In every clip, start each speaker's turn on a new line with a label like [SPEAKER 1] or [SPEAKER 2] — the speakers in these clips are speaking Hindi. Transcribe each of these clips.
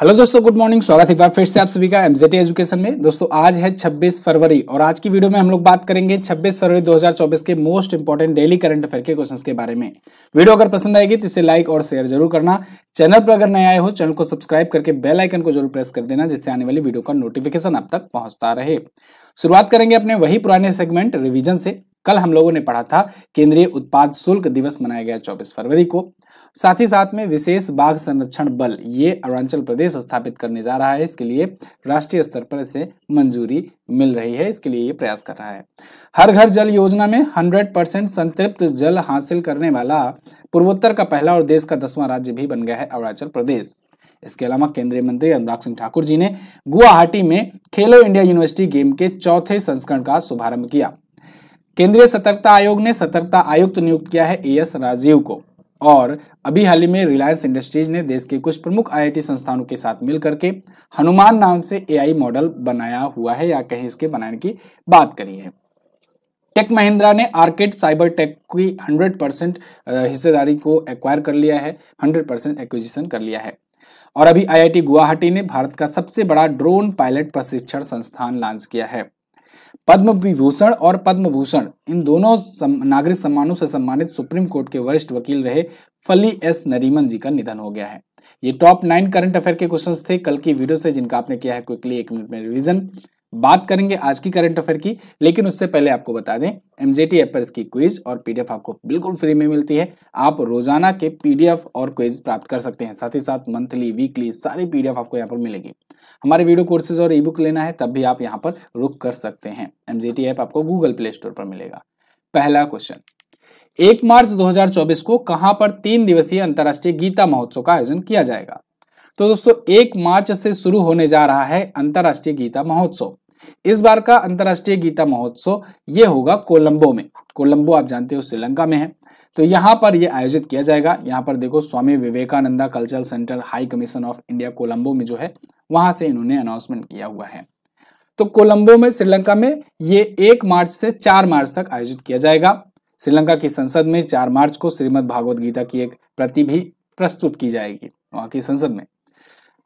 [SPEAKER 1] हेलो दोस्तों गुड मॉर्निंग स्वागत है एक बार फिर से आप सभी का एमजेटी एजुकेशन में दोस्तों आज है 26 फरवरी और आज की वीडियो में हम लोग बात करेंगे 26 फरवरी 2024 के most important daily current affair के क्वेश्चंस के बारे में वीडियो अगर पसंद आएगी तो इसे लाइक और शेयर जरूर करना चैनल पर अगर नए आए हो चैनल को सब्सक्राइब करके बेल आइकन को जरूर प्रेस कर देना जिससे आने वाली वीडियो का नोटिफिकेशन आप तक पहुंचता रहे शुरुआत करेंगे अपने वही पुराने सेगमेंट रिविजन से कल हम लोगों ने पढ़ा था केंद्रीय उत्पाद शुल्क दिवस मनाया गया 24 फरवरी को साथ ही साथ में विशेष बाघ संरक्षण बल ये अरुणाचल प्रदेश स्थापित करने जा रहा है इसके लिए राष्ट्रीय स्तर पर इसे मंजूरी मिल रही है इसके लिए ये प्रयास कर रहा है हर घर जल योजना में 100 परसेंट संतृप्त जल हासिल करने वाला पूर्वोत्तर का पहला और देश का दसवां राज्य भी बन गया है अरुणाचल प्रदेश इसके अलावा केंद्रीय मंत्री अनुराग सिंह ठाकुर जी ने गुवाहाटी में खेलो इंडिया यूनिवर्सिटी गेम के चौथे संस्करण का शुभारंभ किया केंद्रीय सतर्कता आयोग ने सतर्कता आयुक्त नियुक्त किया है ए एस राजीव को और अभी हाल ही में रिलायंस इंडस्ट्रीज ने देश के कुछ प्रमुख आईआईटी संस्थानों के साथ मिलकर के हनुमान नाम से एआई मॉडल बनाया हुआ है या कहीं इसके बनाने की बात करी है टेक महिंद्रा ने आर्किट साइबर टेक की 100 परसेंट हिस्सेदारी को एक्वायर कर लिया है 100 परसेंट एक्विजिशन कर लिया है और अभी आईआईटी गुवाहाटी ने भारत का सबसे बड़ा ड्रोन पायलट प्रशिक्षण संस्थान लॉन्च किया है पद्म विभूषण और पद्म भूषण इन दोनों सम, नागरिक सम्मानों से सम्मानित सुप्रीम कोर्ट के वरिष्ठ वकील रहे फली एस नरीमन जी का निधन हो गया है ये टॉप नाइन करंट अफेयर के क्वेश्चंस थे कल की वीडियो से जिनका आपने किया है क्विकली एक मिनट में रिवीजन बात करेंगे आज की करंट अफेयर की लेकिन उससे पहले आपको बता दें एमजेटी एप पर इसकी क्विज और पीडीएफ आपको बिल्कुल फ्री में मिलती है आप रोजाना के पीडीएफ और क्विज प्राप्त कर सकते हैं साथ ही साथ मंथली वीकली सारी पीडीएफ आपको यहाँ पर मिलेगी हमारे वीडियो कोर्सेज और ई बुक लेना है तब भी आप यहाँ पर रुक कर सकते हैं एमजेटी ऐप आपको गूगल प्ले स्टोर पर मिलेगा पहला क्वेश्चन एक मार्च दो को कहां पर तीन दिवसीय अंतर्राष्ट्रीय गीता महोत्सव का आयोजन किया जाएगा तो दोस्तों एक मार्च से शुरू होने जा रहा है अंतर्राष्ट्रीय गीता महोत्सव इस बार का अंतर्राष्ट्रीय गीता महोत्सव ये होगा कोलंबो में कोलंबो आप जानते हो श्रीलंका में है तो यहाँ पर ये आयोजित किया जाएगा यहाँ पर देखो Swami Vivekananda cultural centre High Commission of India Colombo में जो है वहां से इन्होंने अनाउंसमेंट किया हुआ है तो कोलंबो में श्रीलंका में ये एक मार्च से चार मार्च तक आयोजित किया जाएगा श्रीलंका की संसद में चार मार्च को श्रीमद भागवत गीता की एक प्रति भी प्रस्तुत की जाएगी वहां की संसद में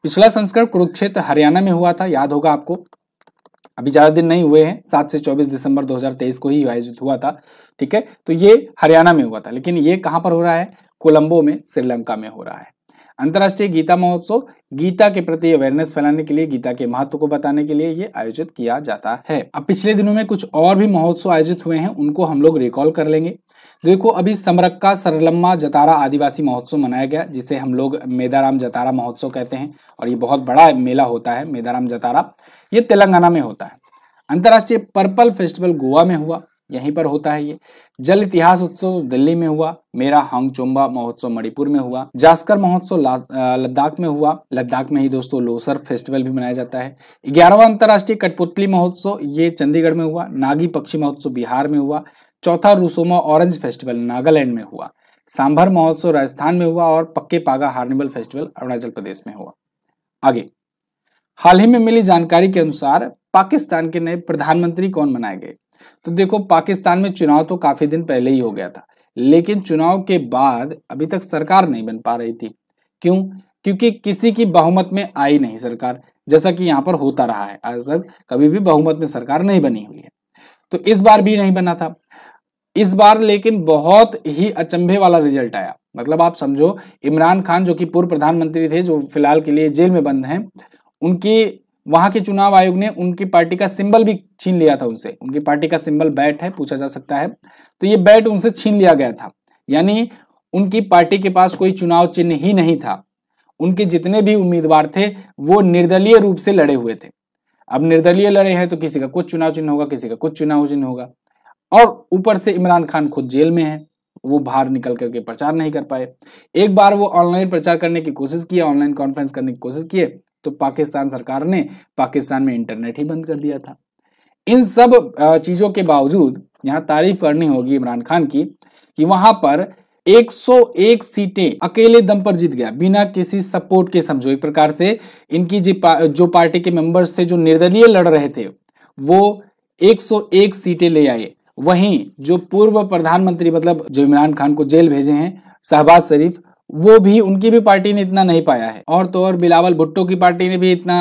[SPEAKER 1] पिछला संस्करण कुरुक्षेत्र हरियाणा में हुआ था याद होगा आपको अभी ज्यादा दिन नहीं हुए हैं सात से चौबीस दिसंबर 2023 को ही आयोजित हुआ था ठीक है तो ये हरियाणा में हुआ था लेकिन ये कहां पर हो रहा है कोलंबो में श्रीलंका में हो रहा है अंतर्राष्ट्रीय गीता महोत्सव गीता के प्रति अवेयरनेस फैलाने के लिए गीता के महत्व को बताने के लिए ये आयोजित किया जाता है अब पिछले दिनों में कुछ और भी महोत्सव आयोजित हुए हैं उनको हम लोग रिकॉल कर लेंगे देखो अभी समरक्का सरलम्मा जतारा आदिवासी महोत्सव मनाया गया जिसे हम लोग मेदाराम जतारा महोत्सव कहते हैं और ये बहुत बड़ा मेला होता है मेदाराम जतारा ये तेलंगाना में होता है अंतर्राष्ट्रीय पर्पल फेस्टिवल गोवा में हुआ यहीं पर होता है ये जल इतिहास उत्सव दिल्ली में हुआ मेरा चोम्बा महोत्सव मणिपुर में हुआ जास्कर महोत्सव लद्दाख में हुआ लद्दाख में ही दोस्तों लोसर फेस्टिवल भी मनाया जाता है ग्यारहवा अंतर्राष्ट्रीय कठपुतली महोत्सव ये चंडीगढ़ में हुआ नागी पक्षी महोत्सव बिहार में हुआ चौथा रूसोमा ऑरेंज फेस्टिवल नागालैंड में हुआ सांभर महोत्सव राजस्थान में हुआ और पक्के पागा हार्निवल फेस्टिवल अरुणाचल प्रदेश में हुआ आगे हाल ही में मिली जानकारी के अनुसार पाकिस्तान के नए प्रधानमंत्री कौन बनाए गए तो देखो पाकिस्तान में चुनाव तो काफी दिन पहले ही हो गया था लेकिन चुनाव के बाद अभी तक सरकार नहीं बन पा रही थी क्यों क्योंकि किसी की बहुमत में आई नहीं सरकार जैसा कि यहाँ पर होता रहा है आज तक कभी भी बहुमत में सरकार नहीं बनी हुई है तो इस बार भी नहीं बना था इस बार लेकिन बहुत ही अचंभे वाला रिजल्ट आया मतलब आप समझो इमरान खान जो कि पूर्व प्रधानमंत्री थे जो फिलहाल के लिए जेल में बंद हैं उनकी वहां के चुनाव आयोग ने उनकी पार्टी का सिंबल भी छीन लिया था उनसे उनकी पार्टी का सिंबल बैट है पूछा जा सकता है तो ये बैट उनसे छीन लिया गया था यानी उनकी पार्टी के पास कोई चुनाव चिन्ह ही नहीं था उनके जितने भी उम्मीदवार थे वो निर्दलीय रूप से लड़े हुए थे अब निर्दलीय लड़े हैं तो किसी का कुछ चुनाव चिन्ह होगा किसी का कुछ चुनाव चिन्ह होगा और ऊपर से इमरान खान खुद जेल में है वो बाहर निकल करके प्रचार नहीं कर पाए एक बार वो ऑनलाइन प्रचार करने की कोशिश किया ऑनलाइन कॉन्फ्रेंस करने की कोशिश किए तो पाकिस्तान सरकार ने पाकिस्तान में इंटरनेट ही बंद कर दिया था इन सब चीज़ों के बावजूद यहाँ तारीफ करनी होगी इमरान खान की कि वहां पर 101 सीटें अकेले दम पर जीत गया बिना किसी सपोर्ट के समझो एक प्रकार से इनकी जी जो पार्टी के मेंबर्स थे जो निर्दलीय लड़ रहे थे वो 101 सीटें ले आए वहीं जो पूर्व प्रधानमंत्री मतलब जो इमरान खान को जेल भेजे हैं शहबाज शरीफ वो भी उनकी भी पार्टी ने इतना नहीं पाया है और तो और बिलावल भुट्टो की पार्टी ने भी इतना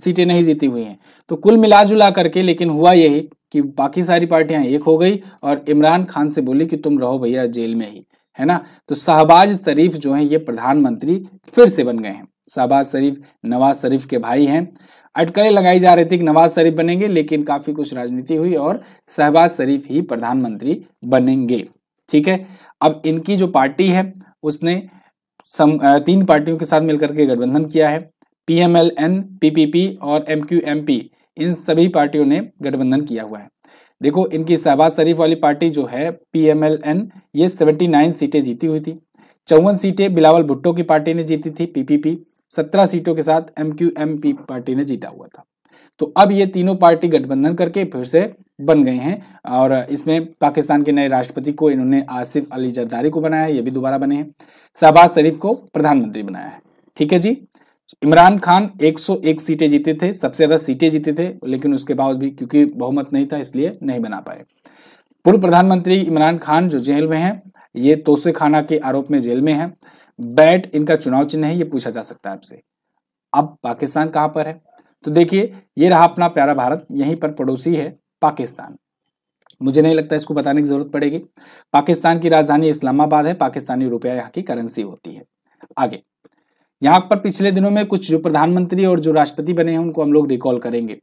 [SPEAKER 1] सीटें नहीं जीती हुई हैं तो कुल मिला जुला करके लेकिन हुआ यही कि बाकी सारी पार्टियां एक हो गई और इमरान खान से बोली कि तुम रहो भैया जेल में ही है ना तो शहबाज शरीफ जो हैं ये प्रधानमंत्री फिर से बन गए हैं शहबाज शरीफ नवाज शरीफ के भाई हैं अटकलें लगाई जा रही थी कि नवाज शरीफ बनेंगे लेकिन काफ़ी कुछ राजनीति हुई और शहबाज शरीफ ही प्रधानमंत्री बनेंगे ठीक है अब इनकी जो पार्टी है उसने सम, तीन पार्टियों के साथ मिलकर के गठबंधन किया है P M L N P P P और एम क्यू एम पी इन सभी पार्टियों ने गठबंधन किया हुआ है देखो इनकी शहबाज शरीफ वाली पार्टी जो है पी एम एल एन ये सेवेंटी नाइन सीटें जीती हुई थी चौवन सीटें बिलावल भुट्टो की पार्टी ने जीती थी पीपीपी सत्रह सीटों के साथ M Q M P party ने जीता हुआ था तो अब ये तीनों पार्टी गठबंधन करके फिर से बन गए हैं और इसमें पाकिस्तान के नए राष्ट्रपति को इन्होंने आसिफ अली जरदारी को बनाया है ये भी दोबारा बने हैं शहबाज शरीफ को प्रधानमंत्री बनाया है ठीक है जी इमरान खान 101 सीटें जीते थे सबसे ज़्यादा सीटें जीते थे लेकिन उसके बाद भी क्योंकि बहुमत नहीं था इसलिए नहीं बना पाए पूर्व प्रधानमंत्री इमरान खान जो जेल में हैं ये तोसे खाना के आरोप में जेल में हैं बैट इनका चुनाव चिन्ह है ये पूछा जा सकता है आपसे अब पाकिस्तान कहां पर है तो देखिए ये रहा अपना प्यारा भारत यहीं पर पड़ोसी है पाकिस्तान मुझे नहीं लगता इसको बताने की जरूरत पड़ेगी पाकिस्तान की राजधानी इस्लामाबाद है पाकिस्तानी रुपया यहाँ की करेंसी होती है आगे यहाँ पर पिछले दिनों में कुछ जो प्रधानमंत्री और जो राष्ट्रपति बने हैं उनको हम लोग रिकॉल करेंगे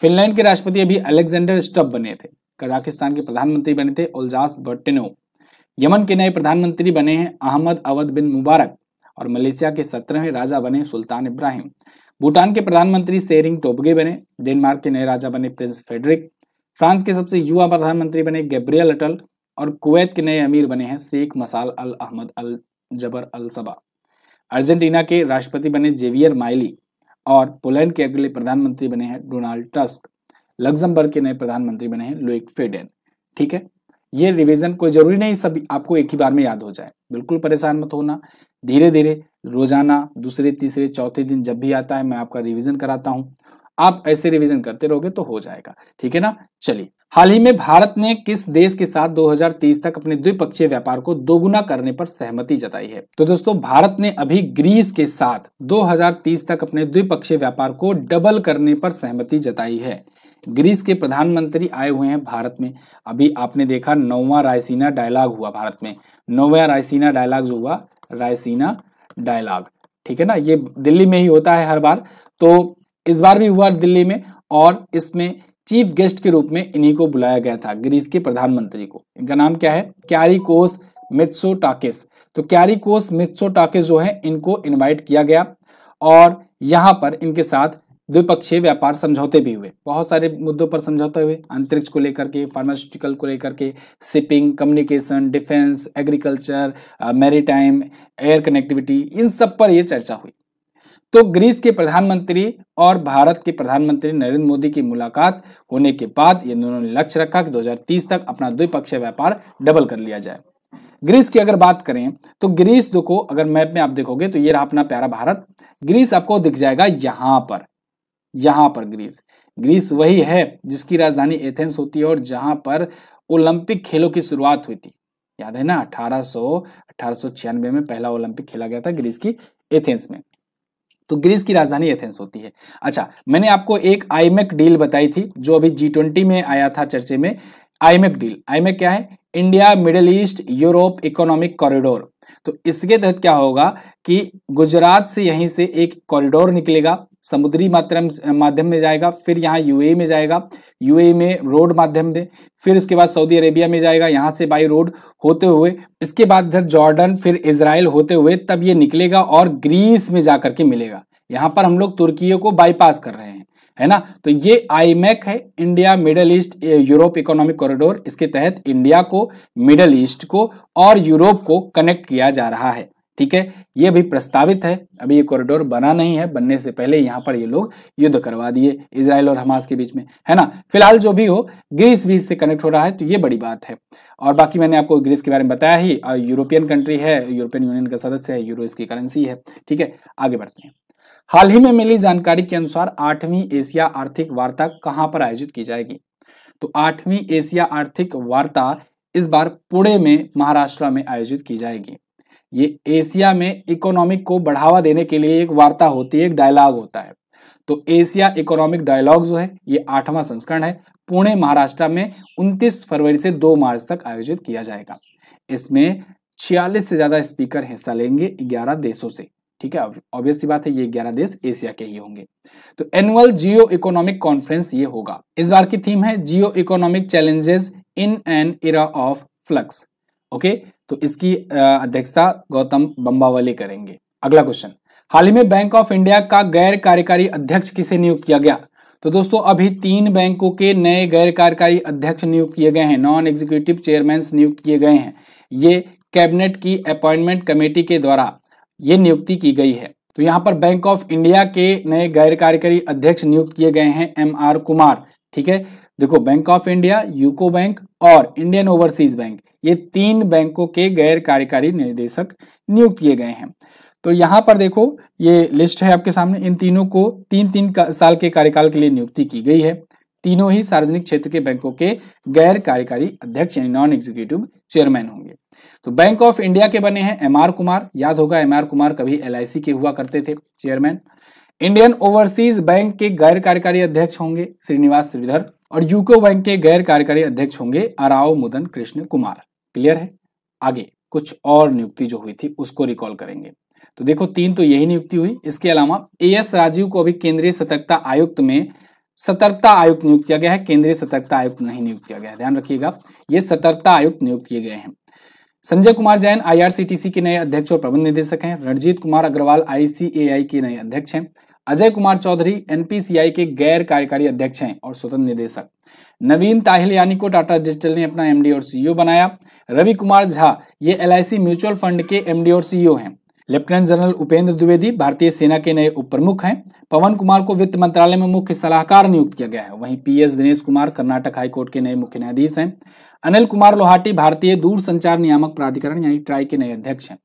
[SPEAKER 1] फिनलैंड के राष्ट्रपति अभी अलेक्जेंडर स्टब बने थे कजाकिस्तान के प्रधानमंत्री बने थे ओलजास बर्टिनो यमन के नए प्रधानमंत्री बने हैं अहमद अवध बिन मुबारक और मलेशिया के सत्रहवें राजा बने सुल्तान इब्राहिम भूटान के प्रधानमंत्री सेरिंग टोबगे बने डेनमार्क के नए राजा बने प्रिंस फेडरिक फ्रांस के सबसे युवा प्रधानमंत्री बने गैब्रियल अटल और कुवैत के नए अमीर बने हैं शेख मसाल अल अहमद अल जबर अल सबा अर्जेंटीना के राष्ट्रपति बने जेवियर माइली और पोलैंड के अगले प्रधानमंत्री बने हैं डोनाल्ड टस्क लग्जमबर्ग के नए प्रधानमंत्री बने हैं लुइक फेडेन ठीक है ये रिवीजन कोई जरूरी नहीं सब आपको एक ही बार में याद हो जाए बिल्कुल परेशान मत होना धीरे धीरे रोजाना दूसरे तीसरे चौथे दिन जब भी आता है मैं आपका रिवीजन कराता हूं आप ऐसे रिवीजन करते रहोगे तो हो जाएगा ठीक है ना चलिए हाल ही में भारत ने किस देश के साथ 2030 तक अपने द्विपक्षीय व्यापार को दोगुना करने पर सहमति जताई है तो दोस्तों भारत ने अभी ग्रीस के साथ 2030 तक अपने द्विपक्षीय व्यापार को डबल करने पर सहमति जताई है ग्रीस के प्रधानमंत्री आए हुए हैं भारत में अभी आपने देखा नौवा रायसीना डायलॉग हुआ भारत में नौवा रायसीना डायलॉग जो हुआ रायसीना डायलॉग ठीक है ना ये दिल्ली में ही होता है हर बार तो इस बार भी हुआ दिल्ली में और इसमें चीफ गेस्ट के रूप में इन्हीं को बुलाया गया था ग्रीस के प्रधानमंत्री को इनका नाम क्या है क्यारिकोस टाकेस तो क्यारी कोस मित्सो टाकेस जो है इनको इनवाइट किया गया और यहां पर इनके साथ द्विपक्षीय व्यापार समझौते भी हुए बहुत सारे मुद्दों पर समझौते हुए अंतरिक्ष को लेकर के फार्मास्यूटिकल को लेकर के shipping communication defence agriculture maritime air connectivity इन सब पर ये चर्चा हुई तो ग्रीस के प्रधानमंत्री और भारत के प्रधानमंत्री नरेंद्र मोदी की मुलाकात होने के बाद ये दोनों ने लक्ष्य रखा कि 2030 तक अपना द्विपक्षीय व्यापार डबल कर लिया जाए ग्रीस की अगर बात करें तो ग्रीस को अगर मैप में आप देखोगे तो ये रहा अपना प्यारा भारत ग्रीस आपको दिख जाएगा यहां पर यहाँ पर ग्रीस ग्रीस वही है जिसकी राजधानी एथेंस होती है और जहाँ पर ओलंपिक खेलों की शुरुआत हुई थी याद है ना 1800 1896 में पहला ओलंपिक खेला गया था ग्रीस की एथेंस में तो ग्रीस की राजधानी एथेंस होती है अच्छा मैंने आपको एक आईमेक डील बताई थी जो अभी जी ट्वेंटी में आया था चर्चे में आईमेक डील आईमेक क्या है India Middle East Europe economic corridor तो इसके तहत क्या होगा कि गुजरात से यहीं से एक कॉरिडोर निकलेगा समुद्री माध्यम माध्यम में जाएगा फिर यहाँ यूएई में जाएगा यूएई में रोड माध्यम में फिर उसके बाद सऊदी अरेबिया में जाएगा यहाँ से बाई रोड होते हुए इसके बाद इधर जॉर्डन फिर इसराइल होते हुए तब ये निकलेगा और ग्रीस में जा करके मिलेगा यहाँ पर हम लोग तुर्कियों को बाईपास कर रहे हैं है ना तो ये आईमैक e है India Middle East Europe economic corridor इसके तहत इंडिया को मिडल ईस्ट को और यूरोप को कनेक्ट किया जा रहा है ठीक है ये भी प्रस्तावित है अभी ये कॉरिडोर बना नहीं है बनने से पहले यहाँ पर ये लोग युद्ध करवा दिए इसराइल और हमास के बीच में है ना फिलहाल जो भी हो ग्रीस भी इससे कनेक्ट हो रहा है तो ये बड़ी बात है और बाकी मैंने आपको ग्रीस के बारे में बताया ही यूरोपियन कंट्री है यूरोपियन यूनियन का सदस्य है यूरो इसकी करेंसी है ठीक है आगे बढ़ते हैं हाल ही में मिली जानकारी के अनुसार आठवीं एशिया आर्थिक वार्ता कहाँ पर आयोजित की जाएगी तो आठवीं एशिया आर्थिक वार्ता इस बार पुणे में महाराष्ट्र में आयोजित की जाएगी ये एशिया में इकोनॉमिक को बढ़ावा देने के लिए एक वार्ता होती है एक डायलॉग होता है तो एशिया इकोनॉमिक डायलॉग जो है ये आठवां संस्करण है पुणे महाराष्ट्र में 29 फरवरी से 2 मार्च तक आयोजित किया जाएगा इसमें छियालीस से ज़्यादा स्पीकर हिस्सा लेंगे ग्यारह देशों से ठीक है ऑब्वियस सी बात है ये ग्यारह देश एशिया के ही होंगे तो एनुअल जियो इकोनॉमिक कॉन्फ्रेंस ये होगा इस बार की थीम है geo economic challenges in an era of flux okay तो इसकी अध्यक्षता गौतम बंबावली करेंगे अगला क्वेश्चन हाल ही में बैंक ऑफ इंडिया का गैर कार्यकारी अध्यक्ष किसे नियुक्त किया गया तो दोस्तों अभी तीन बैंकों के नए गैर कार्यकारी अध्यक्ष नियुक्त किए गए हैं नॉन एग्जीक्यूटिव चेयरमैन नियुक्त किए गए हैं ये कैबिनेट की अपॉइंटमेंट कमेटी के द्वारा ये नियुक्ति की गई है तो यहाँ पर बैंक ऑफ इंडिया के नए गैर कार्यकारी अध्यक्ष नियुक्त किए गए हैं एम आर कुमार ठीक है देखो Bank of India UCO Bank और इंडियन ओवरसीज बैंक ये तीन बैंकों के गैर कार्यकारी निदेशक नियुक्त किए गए हैं तो यहाँ पर देखो ये लिस्ट है आपके सामने इन तीनों को तीन तीन साल के कार्यकाल के लिए नियुक्ति की गई है तीनों ही सार्वजनिक क्षेत्र के बैंकों के गैर कार्यकारी अध्यक्ष यानी नॉन एग्जीक्यूटिव चेयरमैन होंगे तो बैंक ऑफ इंडिया के बने हैं एम आर कुमार याद होगा एम आर कुमार कभी एल के हुआ करते थे चेयरमैन इंडियन ओवरसीज बैंक के गैर कार्यकारी अध्यक्ष होंगे श्रीनिवास श्रीधर और यूको बैंक के गैर कार्यकारी अध्यक्ष होंगे अराव मुदन कृष्ण कुमार क्लियर है आगे कुछ और नियुक्ति जो हुई थी उसको रिकॉल करेंगे तो देखो तीन तो यही नियुक्ति हुई इसके अलावा ए एस राजीव को अभी केंद्रीय सतर्कता आयुक्त में सतर्कता आयुक्त नियुक्त किया गया है केंद्रीय सतर्कता आयुक्त नहीं नियुक्त किया गया है ध्यान रखिएगा ये सतर्कता आयुक्त नियुक्त किए गए हैं संजय कुमार जैन आईआरसीटीसी के नए अध्यक्ष और प्रबंध निदेशक हैं रणजीत कुमार अग्रवाल आईसीएआई के नए अध्यक्ष हैं अजय कुमार चौधरी एनपीसीआई के गैर कार्यकारी अध्यक्ष हैं और स्वतंत्र निदेशक नवीन यानी को टाटा डिजिटल ने अपना एमडी और सीईओ बनाया रवि कुमार झा ये एल म्यूचुअल फंड के एमडी और सीईओ हैं लेफ्टिनेंट जनरल उपेंद्र द्विवेदी भारतीय सेना के नए उप प्रमुख हैं पवन कुमार को वित्त मंत्रालय में मुख्य सलाहकार नियुक्त किया गया है वहीं पीएस दिनेश कुमार कर्नाटक हाईकोर्ट के नए मुख्य न्यायाधीश हैं अनिल कुमार लोहाटी भारतीय दूरसंचार नियामक प्राधिकरण यानी ट्राई के नए अध्यक्ष हैं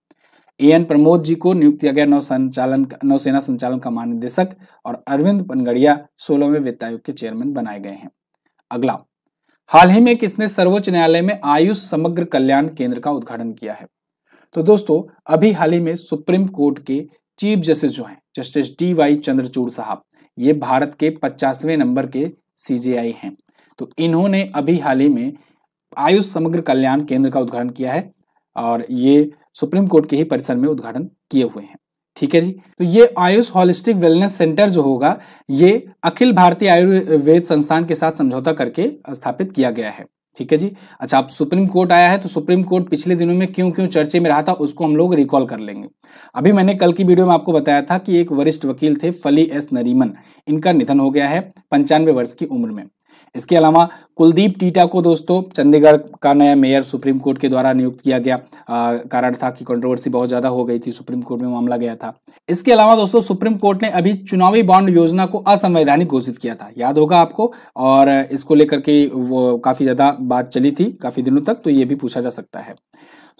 [SPEAKER 1] ए एन प्रमोद जी को नियुक्त किया गया नौ संचालन नौसेना संचालन का महानिदेशक और अरविंद पनगड़िया सोलहवें वित्त आयोग के चेयरमैन बनाए गए हैं अगला हाल ही में किसने सर्वोच्च न्यायालय में आयुष समग्र कल्याण केंद्र का उद्घाटन किया है तो दोस्तों अभी हाल ही में सुप्रीम कोर्ट के चीफ जस्टिस जो हैं जस्टिस डी वाई चंद्रचूड़ साहब ये भारत के पचासवें नंबर के सीजेआई हैं तो इन्होंने अभी हाल ही में आयुष समग्र कल्याण केंद्र का उद्घाटन किया है और ये सुप्रीम कोर्ट के ही परिसर में उद्घाटन किए हुए हैं ठीक है जी तो ये आयुष हॉलिस्टिक वेलनेस सेंटर जो होगा ये अखिल भारतीय आयुर्वेद संस्थान के साथ समझौता करके स्थापित किया गया है ठीक है जी अच्छा आप सुप्रीम कोर्ट आया है तो सुप्रीम कोर्ट पिछले दिनों में क्यों क्यों चर्चे में रहा था उसको हम लोग रिकॉल कर लेंगे अभी मैंने कल की वीडियो में आपको बताया था कि एक वरिष्ठ वकील थे फली एस नरीमन इनका निधन हो गया है पंचानवे वर्ष की उम्र में इसके अलावा कुलदीप टीटा को दोस्तों चंडीगढ़ का नया मेयर सुप्रीम कोर्ट के द्वारा नियुक्त किया गया आ, कारण था कि कंट्रोवर्सी बहुत ज़्यादा हो गई थी सुप्रीम कोर्ट में मामला गया था इसके अलावा दोस्तों सुप्रीम कोर्ट ने अभी चुनावी बॉन्ड योजना को असंवैधानिक घोषित किया था याद होगा आपको और इसको लेकर के वो काफ़ी ज़्यादा बात चली थी काफ़ी दिनों तक तो ये भी पूछा जा सकता है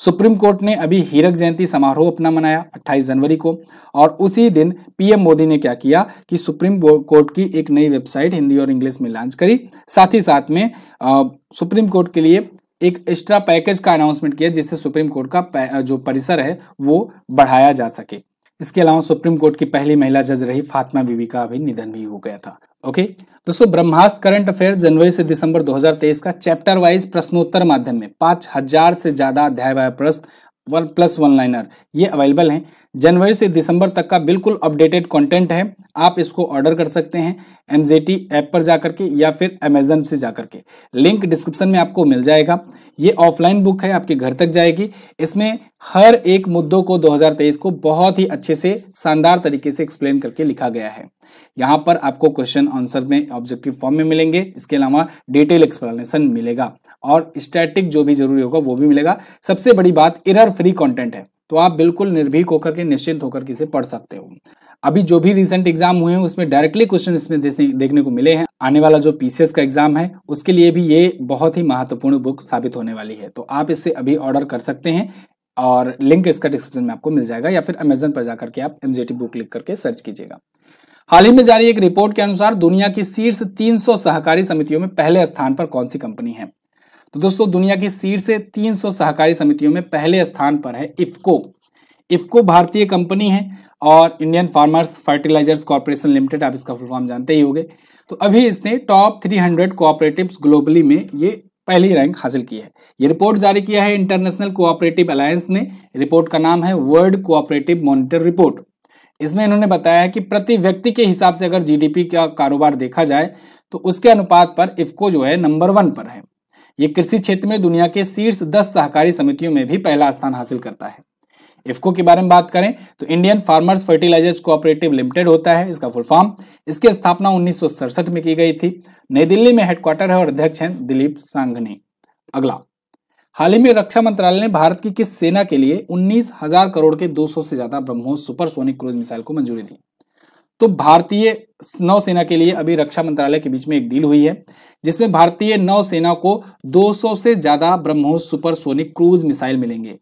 [SPEAKER 1] सुप्रीम कोर्ट ने अभी हीरक जयंती समारोह अपना मनाया 28 जनवरी को और उसी दिन पीएम मोदी ने क्या किया कि सुप्रीम कोर्ट की एक नई वेबसाइट हिंदी और इंग्लिश में लॉन्च करी साथ ही साथ में आ, सुप्रीम कोर्ट के लिए एक एक्स्ट्रा पैकेज का अनाउंसमेंट किया जिससे सुप्रीम कोर्ट का जो परिसर है वो बढ़ाया जा सके इसके अलावा सुप्रीम कोर्ट की पहली महिला जज रही फातिमा बीबी का भी निधन भी हो गया था ओके दोस्तों ब्रह्मास्त्र करंट अफेयर जनवरी से दिसंबर 2023 का चैप्टर वाइज प्रश्नोत्तर माध्यम में पांच हजार से ज्यादा अध्याय प्रश्न वन प्लस वन लाइनर ये अवेलेबल हैं जनवरी से दिसंबर तक का बिल्कुल अपडेटेड कंटेंट है आप इसको ऑर्डर कर सकते हैं एम ऐप पर जा करके या फिर अमेजन से जा करके लिंक डिस्क्रिप्शन में आपको मिल जाएगा ये ऑफलाइन बुक है आपके घर तक जाएगी इसमें हर एक मुद्दों को 2023 को बहुत ही अच्छे से शानदार तरीके से एक्सप्लेन करके लिखा गया है यहाँ पर आपको क्वेश्चन आंसर में ऑब्जेक्टिव फॉर्म में मिलेंगे इसके अलावा डिटेल एक्सप्लेनेशन मिलेगा और स्टैटिक जो भी जरूरी होगा वो भी मिलेगा सबसे बड़ी बात इरर फ्री कंटेंट है तो आप बिल्कुल निर्भीक होकर के निश्चिंत होकर के इसे पढ़ सकते हो अभी जो भी रिसेंट एग्जाम हुए हैं उसमें डायरेक्टली क्वेश्चन इसमें देखने को मिले हैं आने वाला जो पीसीएस का एग्जाम है उसके लिए भी ये बहुत ही महत्वपूर्ण बुक साबित होने वाली है तो आप इससे अभी ऑर्डर कर सकते हैं और लिंक इसका डिस्क्रिप्शन में आपको मिल जाएगा या फिर अमेजन पर जाकर के आप एमजेटी बुक लिख करके सर्च कीजिएगा हाल ही में जारी एक रिपोर्ट के अनुसार दुनिया की शीर्ष 300 सहकारी समितियों में पहले स्थान पर कौन सी कंपनी है तो दोस्तों दुनिया की से 300 सहकारी समितियों में पहले स्थान पर है इफको इफको भारतीय कंपनी है और Indian Farmers Fertilisers Corporation Limited आप इसका फुलफॉर्म जानते ही होंगे तो अभी इसने टॉप 300 कोऑपरेटिव ग्लोबली में ये पहली रैंक हासिल की है ये रिपोर्ट जारी किया है इंटरनेशनल कोऑपरेटिव अलायंस ने रिपोर्ट का नाम है वर्ल्ड कोऑपरेटिव मॉनिटर रिपोर्ट इसमें इन्होंने बताया है कि प्रति व्यक्ति के हिसाब से अगर जीडीपी का कारोबार देखा जाए तो उसके अनुपात पर इफको जो है नंबर वन पर है ये कृषि क्षेत्र में दुनिया के शीर्ष दस सहकारी समितियों में भी पहला स्थान हासिल करता है इफको के बारे में बात करें तो Indian Farmers Fertilisers Cooperative Limited होता है इसका फुल फॉर्म इसकी स्थापना उन्नीस में की गई थी नई दिल्ली में हेडक्वार्टर है और अध्यक्ष हैं दिलीप सांघनी अगला हाल ही में रक्षा मंत्रालय ने भारत की किस सेना के लिए उन्नीस हजार करोड़ के 200 से ज्यादा ब्रह्मोस सुपरसोनिक क्रूज मिसाइल को मंजूरी दी तो भारतीय नौसेना के लिए अभी रक्षा मंत्रालय के बीच में एक डील हुई है जिसमें भारतीय नौसेना को 200 से ज्यादा ब्रह्मोस सुपरसोनिक क्रूज मिसाइल मिलेंगे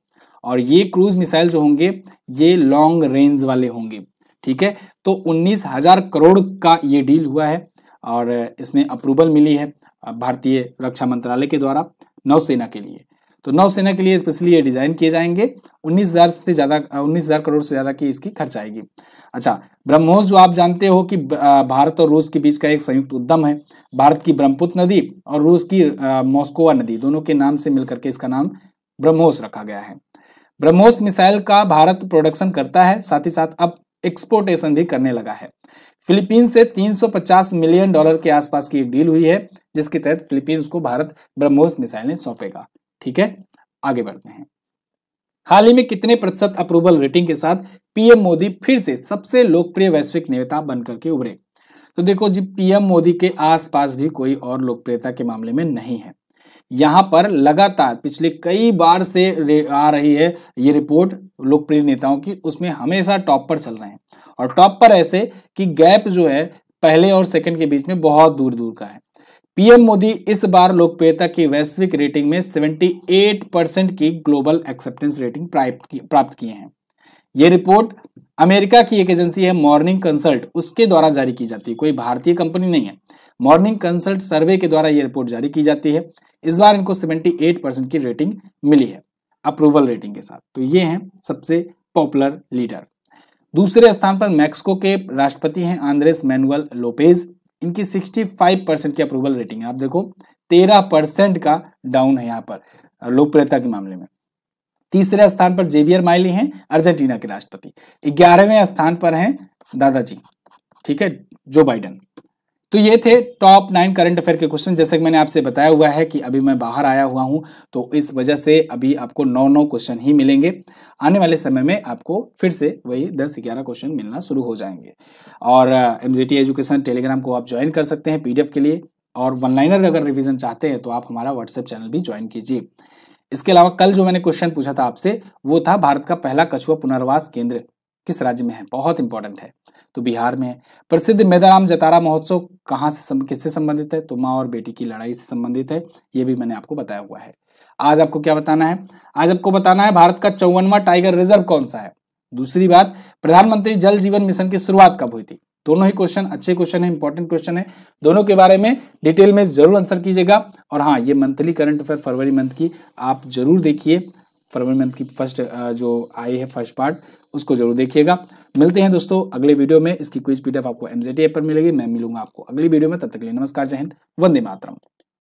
[SPEAKER 1] और ये क्रूज मिसाइल जो होंगे ये लॉन्ग रेंज वाले होंगे ठीक है तो उन्नीस हजार करोड़ का ये डील हुआ है और इसमें अप्रूवल मिली है भारतीय रक्षा मंत्रालय के द्वारा नौसेना के लिए तो नौसेना के लिए स्पेशली ये डिजाइन किए जाएंगे उन्नीस हजार से ज्यादा उन्नीस हजार करोड़ से ज्यादा की इसकी खर्च आएगी अच्छा ब्रह्मोस जो आप जानते हो कि भारत और रूस के बीच का एक संयुक्त उद्यम है भारत की ब्रह्मपुत्र नदी और रूस की मॉस्कोवा नदी दोनों के नाम से मिलकर के इसका नाम ब्रह्मोस रखा गया है ब्रह्मोस मिसाइल का भारत प्रोडक्शन करता है साथ ही साथ अब एक्सपोर्टेशन भी करने लगा है फिलीपींस से 350 मिलियन डॉलर के आसपास की एक डील हुई है जिसके तहत फिलीपींस को भारत ब्रह्मोस मिसाइलें सौंपेगा ठीक है आगे बढ़ते हैं हाल ही में कितने प्रतिशत अप्रूवल रेटिंग के साथ पीएम मोदी फिर से सबसे लोकप्रिय वैश्विक नेता बनकर के उभरे तो देखो जी पीएम मोदी के आसपास भी कोई और लोकप्रियता के मामले में नहीं है यहां पर लगातार पिछले कई बार से आ रही है ये रिपोर्ट लोकप्रिय नेताओं की उसमें हमेशा टॉप पर चल रहे हैं और टॉप पर ऐसे कि गैप जो है पहले और सेकंड के बीच में बहुत दूर दूर का है पीएम मोदी इस बार लोकप्रियता की वैश्विक रेटिंग में 78 परसेंट की ग्लोबल एक्सेप्टेंस रेटिंग प्राप्त किए हैं ये रिपोर्ट अमेरिका की एक एजेंसी है मॉर्निंग कंसल्ट उसके द्वारा जारी की जाती है कोई भारतीय कंपनी नहीं है मॉर्निंग कंसल्ट सर्वे के द्वारा यह रिपोर्ट जारी की जाती है इस बार इनको 78 परसेंट की रेटिंग मिली है अप्रूवल रेटिंग के साथ तो ये हैं सबसे पॉपुलर लीडर दूसरे स्थान पर मैक्सिको के राष्ट्रपति हैं आंद्रेस मैनुअल लोपेज इनकी 65 परसेंट की अप्रूवल रेटिंग है आप देखो 13 परसेंट का डाउन है यहाँ पर लोकप्रियता के मामले में तीसरे स्थान पर जेवियर माइली हैं अर्जेंटीना के राष्ट्रपति ग्यारहवें स्थान पर हैं दादाजी ठीक है जो बाइडन तो ये थे टॉप नाइन करंट अफेयर के क्वेश्चन जैसे कि मैंने आपसे बताया हुआ है कि अभी मैं बाहर आया हुआ हूं तो इस वजह से अभी आपको नौ नौ क्वेश्चन ही मिलेंगे आने वाले समय में आपको फिर से वही दस ग्यारह क्वेश्चन मिलना शुरू हो जाएंगे और एम एजुकेशन टेलीग्राम को आप ज्वाइन कर सकते हैं पी के लिए और वन लाइनर अगर रिविजन चाहते हैं तो आप हमारा व्हाट्सएप चैनल भी ज्वाइन कीजिए इसके अलावा कल जो मैंने क्वेश्चन पूछा था आपसे वो था भारत का पहला कछुआ पुनर्वास केंद्र किस राज्य में है बहुत इंपॉर्टेंट है तो बिहार में प्रसिद्ध मेदाराम जतारा महोत्सव कहाँ से सम, किससे संबंधित है तो माँ और बेटी की लड़ाई से संबंधित है ये भी मैंने आपको बताया हुआ है आज आपको क्या बताना है आज आपको बताना है भारत का चौवनवा टाइगर रिजर्व कौन सा है दूसरी बात प्रधानमंत्री जल जीवन मिशन की शुरुआत कब हुई थी दोनों ही क्वेश्चन अच्छे क्वेश्चन है इंपॉर्टेंट क्वेश्चन है दोनों के बारे में डिटेल में जरूर आंसर कीजिएगा और हाँ ये मंथली करंट अफेयर फरवरी मंथ की आप जरूर देखिए फरवरी मंथ की फर्स्ट जो आई है फर्स्ट पार्ट उसको जरूर देखिएगा मिलते हैं दोस्तों अगले वीडियो में इसकी क्विज पीडीएफ आपको एमजेटी ऐप पर मिलेगी मैं मिलूंगा आपको अगली वीडियो में तब तक के लिए नमस्कार जय हिंद वंदे मातरम